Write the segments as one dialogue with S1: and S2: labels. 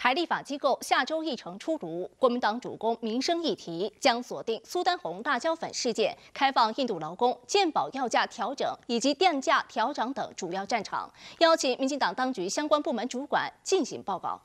S1: 台立法机构下周议程出炉，国民党主攻民生议题，将锁定苏丹红辣椒粉事件、开放印度劳工、健保药价调整以及电价调整等主要战场，邀请民进党当局相关部门主管进行报告。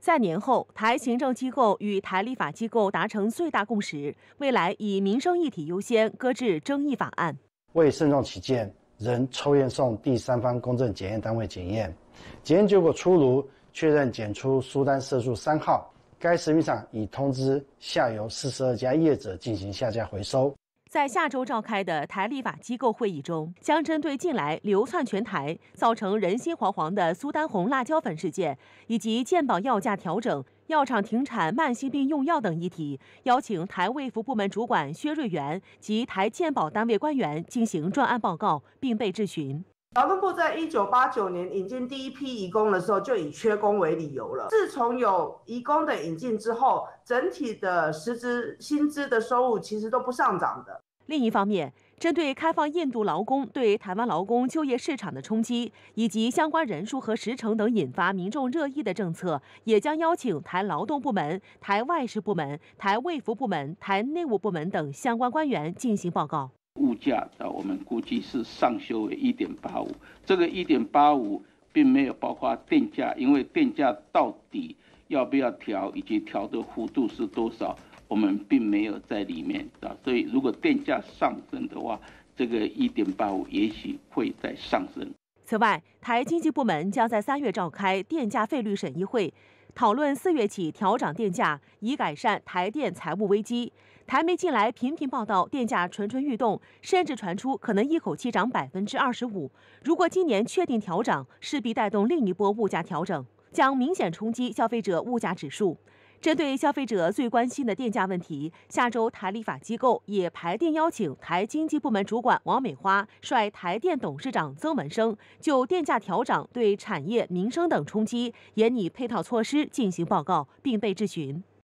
S1: 在年后，台行政机构与台立法机构达成最大共识，未来以民生议题优先，搁置争议法案。
S2: 为慎重起见，仍抽验送第三方公证检验单位检验，检验结果出炉。确认检出苏丹色素三号，该食品厂已通知下游四十二家业者进行下架回收。
S1: 在下周召开的台立法机构会议中，将针对近来流窜全台、造成人心惶惶的苏丹红辣椒粉事件，以及健保药价调整、药厂停产慢性病用药等议题，邀请台卫福部门主管薛瑞元及台健保单位官员进行专案报告，并被质询。劳动部在1989年引进第一批移工的时候，就以缺工为理由了。自从有移工的引进之后，整体的实支薪资的收入其实都不上涨的。另一方面，针对开放印度劳工对台湾劳工就业市场的冲击，以及相关人数和时程等引发民众热议的政策，也将邀请台劳动部门、台外事部门、台卫福部门、台内务部门等相关官员进行报告。
S3: 物价啊，我们估计是上修为一点八五，这个一点八五并没有包括电价，因为电价到底要不要调，以及调的幅度是多少，我们并没有在里面啊。所以如果电价上升的话，这个一点八五也许会在上升。
S1: 此外，台经济部门将在三月召开电价费率审议会。讨论四月起调涨电价，以改善台电财务危机。台媒近来频频报道电价蠢蠢欲动，甚至传出可能一口气涨百分之二十五。如果今年确定调整，势必带动另一波物价调整，将明显冲击消费者物价指数。针对消费者最关心的电价问题，下周台立法机构也排定邀请台经济部门主管王美花率台电董事长曾文生就电价调整对产业民生等冲击，严拟配套措施进行报告，并被质询。